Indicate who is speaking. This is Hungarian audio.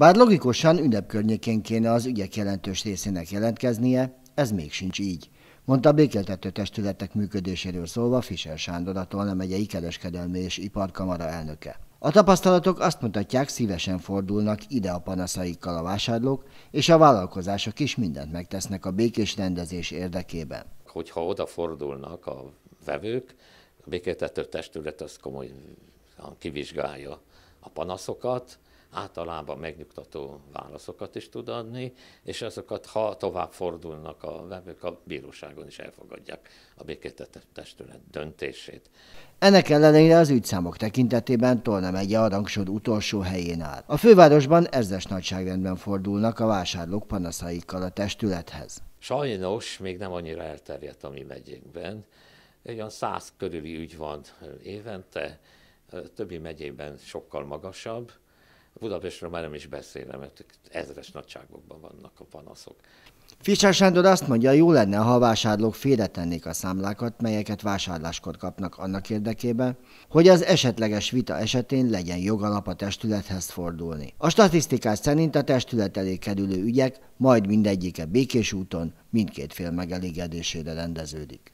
Speaker 1: Bár logikusan ünnepkörnyékén kéne az ügyek jelentős részének jelentkeznie, ez még sincs így, mondta a békeltető testületek működéséről szólva Fischer Sándor a Tolna megyei kereskedelmi és iparkamara elnöke. A tapasztalatok azt mutatják, szívesen fordulnak ide a panaszaikkal a vásárlók, és a vállalkozások is mindent megtesznek a békés rendezés érdekében.
Speaker 2: Hogyha fordulnak a vevők, a békéltető testület az komolyan kivizsgálja a panaszokat, általában megnyugtató válaszokat is tud adni, és azokat, ha tovább fordulnak a vevők, a bíróságon is elfogadják a békétetett testület döntését.
Speaker 1: Ennek ellenére az ügyszámok tekintetében Tolna megye a rangsor utolsó helyén áll. A fővárosban ezres nagyságrendben fordulnak a vásárlók panaszaikkal a testülethez.
Speaker 2: Sajnos még nem annyira elterjedt a mi megyénkben. Olyan száz körüli ügy van évente, többi megyében sokkal magasabb. Budapestről már nem is beszélem, mert ezres nagyságokban vannak a panaszok.
Speaker 1: Fischer Sándor azt mondja, jó lenne, ha a vásárlók félretennék a számlákat, melyeket vásárláskor kapnak annak érdekében, hogy az esetleges vita esetén legyen jogalap a testülethez fordulni. A statisztikás szerint a testület elé kerülő ügyek majd mindegyike békés úton mindkét fél megelégedésére rendeződik.